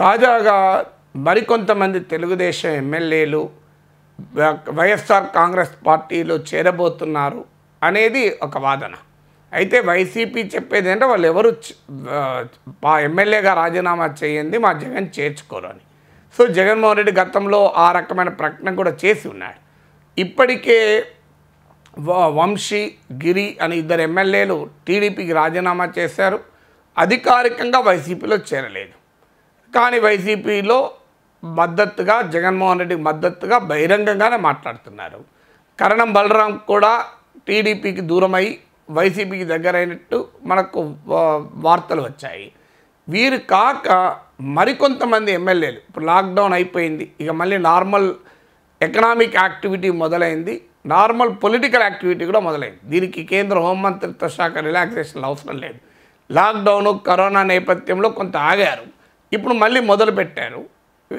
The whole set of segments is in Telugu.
తాజాగా మరికొంతమంది తెలుగుదేశం ఎమ్మెల్యేలు వైఎస్ఆర్ కాంగ్రెస్ పార్టీలో చేరబోతున్నారు అనేది ఒక వాదన అయితే వైసీపీ చెప్పేది ఏంటంటే వాళ్ళు ఎవరు మా ఎమ్మెల్యేగా రాజీనామా చేయండి మా జగన్ చేర్చుకోరు అని సో జగన్మోహన్ రెడ్డి గతంలో ఆ రకమైన ప్రకటన కూడా చేసి ఉన్నాడు ఇప్పటికే వంశీ గిరి అని ఇద్దరు ఎమ్మెల్యేలు టీడీపీకి రాజీనామా చేశారు అధికారికంగా వైసీపీలో చేరలేదు కానీ వైసీపీలో మద్దతుగా జగన్మోహన్ రెడ్డికి మద్దతుగా బహిరంగంగానే మాట్లాడుతున్నారు కరణం బలరాం కూడా టీడీపీకి దూరమై వైసీపీకి దగ్గరైనట్టు మనకు వార్తలు వచ్చాయి వీరు కాక మరికొంతమంది ఎమ్మెల్యేలు ఇప్పుడు లాక్డౌన్ అయిపోయింది ఇక మళ్ళీ నార్మల్ ఎకనామిక్ యాక్టివిటీ మొదలైంది నార్మల్ పొలిటికల్ యాక్టివిటీ కూడా మొదలైంది దీనికి కేంద్ర హోంమంత్రిత్వ శాఖ రిలాక్సేషన్ అవసరం లేదు లాక్డౌన్ కరోనా నేపథ్యంలో కొంత ఆగారు ఇప్పుడు మళ్ళీ మొదలుపెట్టారు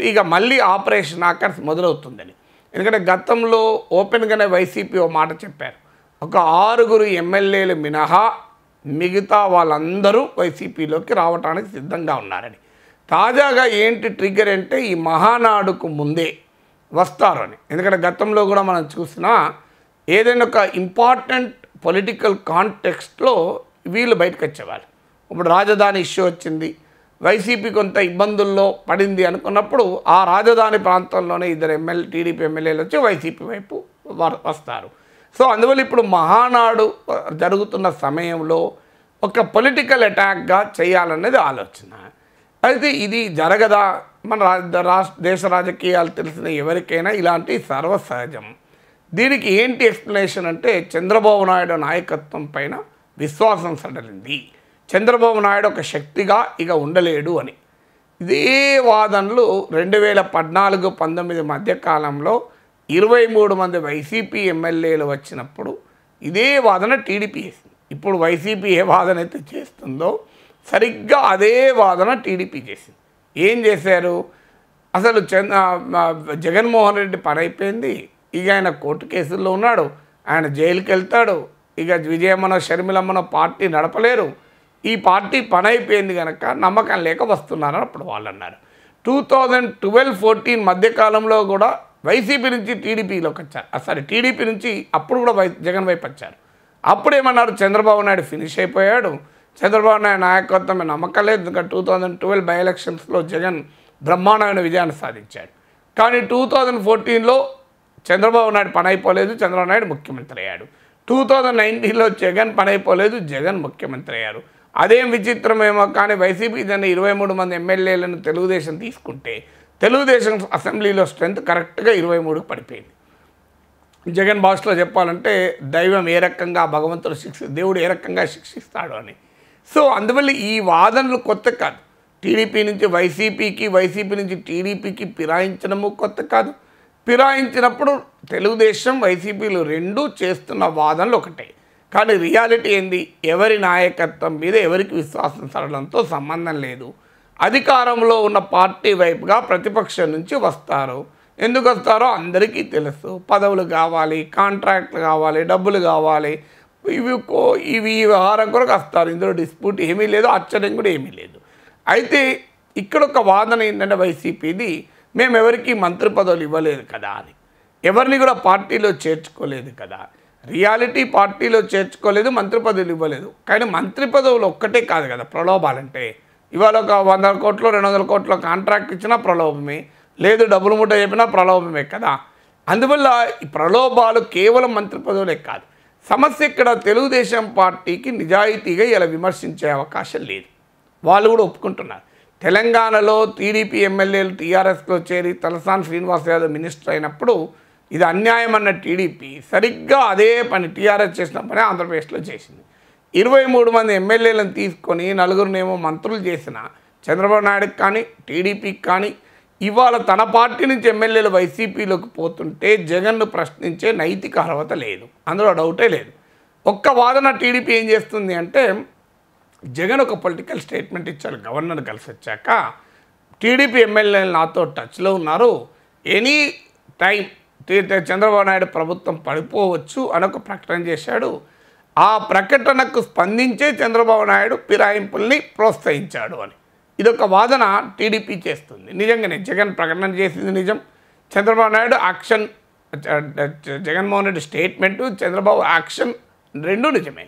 ఇక మళ్ళీ ఆపరేషన్ ఆకర్స్ మొదలవుతుందని ఎందుకంటే గతంలో ఓపెన్గానే వైసీపీ ఓ మాట చెప్పారు ఒక ఆరుగురు ఎమ్మెల్యేలు మినహా మిగతా వాళ్ళందరూ వైసీపీలోకి రావడానికి సిద్ధంగా ఉన్నారని తాజాగా ఏంటి ట్రిగ్గర్ అంటే ఈ మహానాడుకు ముందే వస్తారు అని ఎందుకంటే గతంలో కూడా మనం చూసినా ఏదైనా ఒక ఇంపార్టెంట్ పొలిటికల్ కాంటెక్స్ట్లో వీళ్ళు బయటకు వచ్చేవాళ్ళు ఇప్పుడు రాజధాని ఇష్యూ వచ్చింది వైసీపీ కొంత ఇబ్బందుల్లో పడింది అనుకున్నప్పుడు ఆ రాజధాని ప్రాంతంలోనే ఇద్దరు ఎమ్మెల్యే టీడీపీ ఎమ్మెల్యేలు వచ్చి వైసీపీ వైపు వస్తారు సో అందువల్ల ఇప్పుడు మహానాడు జరుగుతున్న సమయంలో ఒక పొలిటికల్ అటాక్గా చేయాలనేది ఆలోచన అయితే ఇది జరగదా మన రాష్ట్ర దేశ రాజకీయాలు తెలిసిన ఎవరికైనా ఇలాంటి సర్వసహజం దీనికి ఏంటి ఎక్స్ప్లెనేషన్ అంటే చంద్రబాబు నాయుడు నాయకత్వం పైన విశ్వాసం సడలింది చంద్రబాబు నాయుడు ఒక శక్తిగా ఇక ఉండలేడు అని ఇదే వాదనలు రెండు వేల పద్నాలుగు పంతొమ్మిది మధ్యకాలంలో ఇరవై మూడు మంది వైసీపీ ఎమ్మెల్యేలు వచ్చినప్పుడు ఇదే వాదన టీడీపీ చేసింది ఇప్పుడు వైసీపీ ఏ వాదన అయితే చేస్తుందో సరిగ్గా అదే వాదన టీడీపీ చేసింది ఏం చేశారు అసలు చంద జగన్మోహన్ రెడ్డి పని అయిపోయింది ఇక ఆయన కోర్టు కేసుల్లో ఉన్నాడు ఆయన జైలుకి వెళ్తాడు ఇక విజయమ్మనో షర్మిలమ్మనో పార్టీ నడపలేరు ఈ పార్టీ పని అయిపోయింది కనుక నమ్మకం లేక వస్తున్నారని అప్పుడు వాళ్ళు అన్నారు టూ థౌజండ్ ట్వెల్వ్ ఫోర్టీన్ మధ్యకాలంలో కూడా వైసీపీ నుంచి టీడీపీలోకి వచ్చారు అసలు టీడీపీ నుంచి అప్పుడు కూడా వై జగన్ వైపు వచ్చారు అప్పుడు ఏమన్నారు చంద్రబాబు నాయుడు ఫినిష్ అయిపోయాడు చంద్రబాబు నాయుడు నాయకత్వం నమ్మకం లేదు ఎందుకంటే టూ థౌజండ్ ట్వెల్వ్ బై ఎలక్షన్స్లో జగన్ బ్రహ్మాండమైన విజయాన్ని సాధించాడు కానీ టూ థౌజండ్ ఫోర్టీన్లో చంద్రబాబు నాయుడు పని అయిపోలేదు చంద్రబాబు నాయుడు ముఖ్యమంత్రి అయ్యాడు టూ థౌజండ్ నైన్టీన్లో జగన్ పని అయిపోలేదు జగన్ ముఖ్యమంత్రి అయ్యారు అదేం విచిత్రమేమో కానీ వైసీపీ దాన్ని ఇరవై మూడు మంది ఎమ్మెల్యేలను తెలుగుదేశం తీసుకుంటే తెలుగుదేశం అసెంబ్లీలో స్ట్రెంత్ కరెక్ట్గా ఇరవై మూడుకు పడిపోయింది జగన్ భాషలో చెప్పాలంటే దైవం ఏ రకంగా భగవంతుడు శిక్షి దేవుడు ఏ రకంగా శిక్షిస్తాడు అని సో అందువల్ల ఈ వాదనలు కొత్త కాదు టీడీపీ నుంచి వైసీపీకి వైసీపీ నుంచి టీడీపీకి పిరాయించడము కొత్త కాదు పిరాయించినప్పుడు తెలుగుదేశం వైసీపీలు రెండూ చేస్తున్న వాదనలు ఒకటే కానీ రియాలిటీ ఏంది ఎవరి నాయకత్వం మీద ఎవరికి విశ్వాసం సరడంతో సంబంధం లేదు అధికారంలో ఉన్న పార్టీ వైపుగా ప్రతిపక్షం నుంచి వస్తారు ఎందుకు వస్తారో అందరికీ తెలుసు పదవులు కావాలి కాంట్రాక్ట్లు కావాలి డబ్బులు కావాలి ఇవి కో ఇవి వ్యవహారం కొరకు వస్తారు ఇందులో డిస్ప్యూట్ ఏమీ లేదు ఆశ్చర్యం కూడా ఏమీ లేదు అయితే ఇక్కడ ఒక వాదన ఏంటంటే వైసీపీది మేము ఎవరికి మంత్రి పదవులు ఇవ్వలేదు కదా అని ఎవరిని కూడా పార్టీలో చేర్చుకోలేదు కదా రియాలిటీ పార్టీలో చేర్చుకోలేదు మంత్రి పదవులు ఇవ్వలేదు కానీ మంత్రి పదవులు ఒక్కటే కాదు కదా ప్రలోభాలంటే ఇవాళ ఒక వంద కోట్లు రెండు వందల కోట్ల కాంట్రాక్ట్ ఇచ్చినా ప్రలోభమే లేదు డబ్బులు ముట్ట చెప్పినా ప్రలోభమే కదా అందువల్ల ఈ ప్రలోభాలు కేవలం మంత్రి పదవులే కాదు సమస్య ఇక్కడ తెలుగుదేశం పార్టీకి నిజాయితీగా ఇలా విమర్శించే అవకాశం లేదు వాళ్ళు కూడా ఒప్పుకుంటున్నారు తెలంగాణలో టీడీపీ ఎమ్మెల్యేలు టీఆర్ఎస్లో చేరి తలసాని శ్రీనివాస్ యాదవ్ మినిస్టర్ అయినప్పుడు ఇది అన్యాయం అన్న టీడీపీ సరిగ్గా అదే పని టీఆర్ఎస్ చేసిన పని ఆంధ్రప్రదేశ్లో చేసింది ఇరవై మూడు మంది ఎమ్మెల్యేలను తీసుకొని నలుగురునేమో మంత్రులు చేసిన చంద్రబాబు నాయుడుకి కానీ టీడీపీకి కానీ ఇవాళ తన పార్టీ నుంచి ఎమ్మెల్యేలు వైసీపీలోకి పోతుంటే జగన్ను ప్రశ్నించే నైతిక అర్హత లేదు అందులో డౌటే లేదు ఒక్క వాదన టీడీపీ ఏం చేస్తుంది అంటే జగన్ ఒక పొలిటికల్ స్టేట్మెంట్ ఇచ్చారు గవర్నర్ కలిసి వచ్చాక టీడీపీ ఎమ్మెల్యేలు నాతో టచ్లో ఉన్నారు ఎనీ టైం చంద్రబాబు నాయుడు ప్రభుత్వం పడిపోవచ్చు అనొక ప్రకటన చేశాడు ఆ ప్రకటనకు స్పందించే చంద్రబాబు నాయుడు ఫిరాయింపుల్ని ప్రోత్సహించాడు అని ఇదొక వాదన టీడీపీ చేస్తుంది నిజంగానే జగన్ ప్రకటన చేసింది నిజం Chandrababu Naidu action Jaganmohan Reddy statement Chandrababu action రెండు నిజమే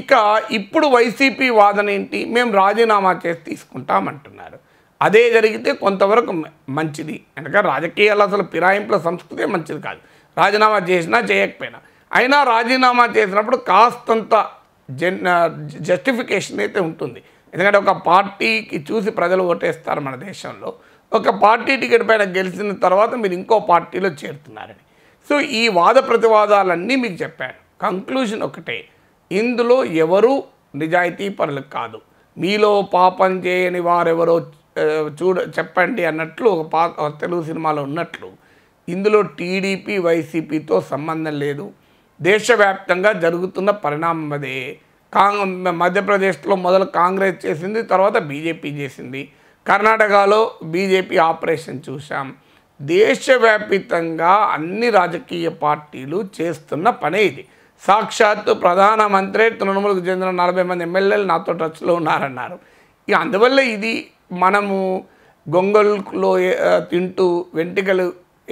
ఇక ఇప్పుడు వైసీపీ వాదన ఏంటి మేము రాజీనామా చేసి తీసుకుంటామంటున్నారు అదే జరిగితే కొంతవరకు మంచిది అనగా రాజకీయాలు అసలు ఫిరాయింపుల సంస్కృతి మంచిది కాదు రాజీనామా చేసినా చేయకపోయినా అయినా రాజీనామా చేసినప్పుడు కాస్తంత జన్ జస్టిఫికేషన్ అయితే ఉంటుంది ఎందుకంటే ఒక పార్టీకి చూసి ప్రజలు ఓటేస్తారు మన దేశంలో ఒక పార్టీ టికెట్ పైన గెలిచిన తర్వాత మీరు ఇంకో పార్టీలో చేరుతున్నారని సో ఈ వాద ప్రతివాదాలన్నీ మీకు చెప్పాను కంక్లూషన్ ఒకటే ఇందులో ఎవరు నిజాయితీ పనులు కాదు మీలో పాపం చేయని వారెవరో చూడ చెప్పండి అన్నట్లు ఒక పా తెలుగు సినిమాలో ఉన్నట్లు ఇందులో టీడీపీ వైసీపీతో సంబంధం లేదు దేశవ్యాప్తంగా జరుగుతున్న పరిణామం అదే కాంగ్ మధ్యప్రదేశ్లో మొదలు కాంగ్రెస్ చేసింది తర్వాత బీజేపీ చేసింది కర్ణాటకలో బీజేపీ ఆపరేషన్ చూసాం దేశవ్యాపితంగా అన్ని రాజకీయ పార్టీలు చేస్తున్న పనే ఇది సాక్షాత్తు ప్రధానమంత్రి తృణమూలకు చెందిన నలభై మంది ఎమ్మెల్యేలు నాతో టచ్లో ఉన్నారన్నారు ఇక అందువల్ల ఇది మనము గొంగల్లో తింటూ వెంటికలు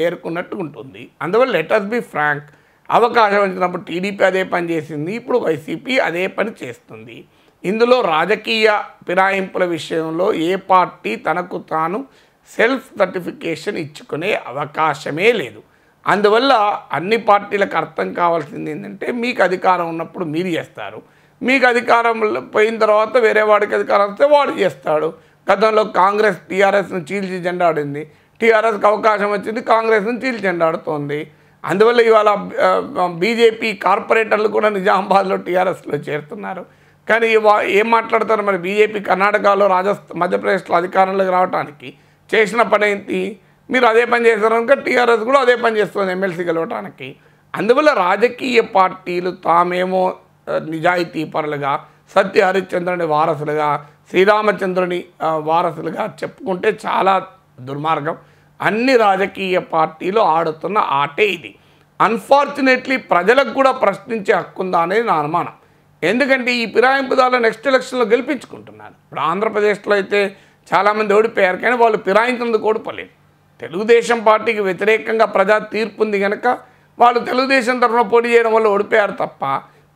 ఏరుకున్నట్టు ఉంటుంది అందువల్ల లెటర్స్ బి ఫ్రాంక్ అవకాశం వచ్చినప్పుడు టీడీపీ అదే పని చేసింది ఇప్పుడు వైసీపీ అదే పని చేస్తుంది ఇందులో రాజకీయ ఫిరాయింపుల విషయంలో ఏ పార్టీ తనకు తాను సెల్ఫ్ సర్టిఫికేషన్ ఇచ్చుకునే అవకాశమే లేదు అందువల్ల అన్ని పార్టీలకు అర్థం కావాల్సింది ఏంటంటే మీకు అధికారం ఉన్నప్పుడు మీరు చేస్తారు మీకు అధికారం పోయిన తర్వాత వేరే వాడికి అధికారం వస్తే వాడు చేస్తాడు గతంలో కాంగ్రెస్ టీఆర్ఎస్ను చీల్చి జెండాడింది టీఆర్ఎస్కి అవకాశం వచ్చింది కాంగ్రెస్ను చీల్చి జెండాడుతోంది అందువల్ల ఇవాళ బీజేపీ కార్పొరేటర్లు కూడా నిజామాబాద్లో టీఆర్ఎస్లో చేరుతున్నారు కానీ ఏం మాట్లాడతారు మరి బీజేపీ కర్ణాటకలో రాజస్థాన్ మధ్యప్రదేశ్లో అధికారంలోకి రావడానికి చేసిన పని ఏంటి మీరు అదే పని చేస్తారు కనుక టీఆర్ఎస్ కూడా అదే పని చేస్తుంది ఎమ్మెల్సీ గెలవడానికి అందువల్ల రాజకీయ పార్టీలు తామేమో నిజాయితీ పరులుగా సత్య హరిశ్చంద్రుని వారసులుగా శ్రీరామచంద్రుని వారసులుగా చెప్పుకుంటే చాలా దుర్మార్గం అన్ని రాజకీయ పార్టీలు ఆడుతున్న ఆటే ఇది అన్ఫార్చునేట్లీ ప్రజలకు కూడా ప్రశ్నించే హక్కు ఉందా అనేది నా అనుమానం ఎందుకంటే ఈ పిరాయింపుదారులు నెక్స్ట్ ఎలక్షన్లో గెలిపించుకుంటున్నారు ఇప్పుడు ఆంధ్రప్రదేశ్లో అయితే చాలామంది ఓడిపోయారు కానీ వాళ్ళు పిరాయించినందుకు ఓడిపోలేదు తెలుగుదేశం పార్టీకి వ్యతిరేకంగా ప్రజా తీర్పు ఉంది కనుక వాళ్ళు తెలుగుదేశం తరఫున పోటీ చేయడం వల్ల ఓడిపోయారు తప్ప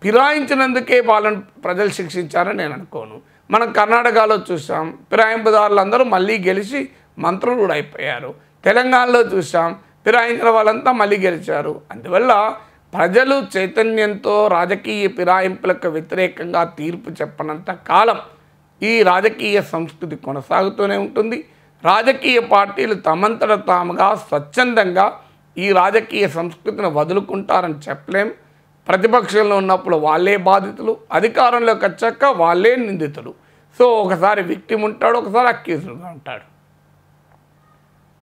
పిరాయించినందుకే వాళ్ళని ప్రజలు శిక్షించారని నేను అనుకోను మనం కర్ణాటకలో చూసాం ఫిరాయింపుదారులు అందరూ మళ్ళీ గెలిచి మంత్రులు కూడా అయిపోయారు తెలంగాణలో చూసాం ఫిరాయించిన వాళ్ళంతా మళ్ళీ గెలిచారు అందువల్ల ప్రజలు చైతన్యంతో రాజకీయ ఫిరాయింపులకు వ్యతిరేకంగా తీర్పు చెప్పనంత కాలం ఈ రాజకీయ సంస్కృతి కొనసాగుతూనే ఉంటుంది రాజకీయ పార్టీలు తమంతట తాముగా స్వచ్ఛందంగా ఈ రాజకీయ సంస్కృతిని వదులుకుంటారని చెప్పలేం ప్రతిపక్షంలో ఉన్నప్పుడు వాళ్ళే బాధితులు అధికారంలోకి వచ్చాక వాళ్ళే నిందితులు సో ఒకసారి విక్టిమ్ ఉంటాడు ఒకసారి అక్యూజ్ ఉంటాడు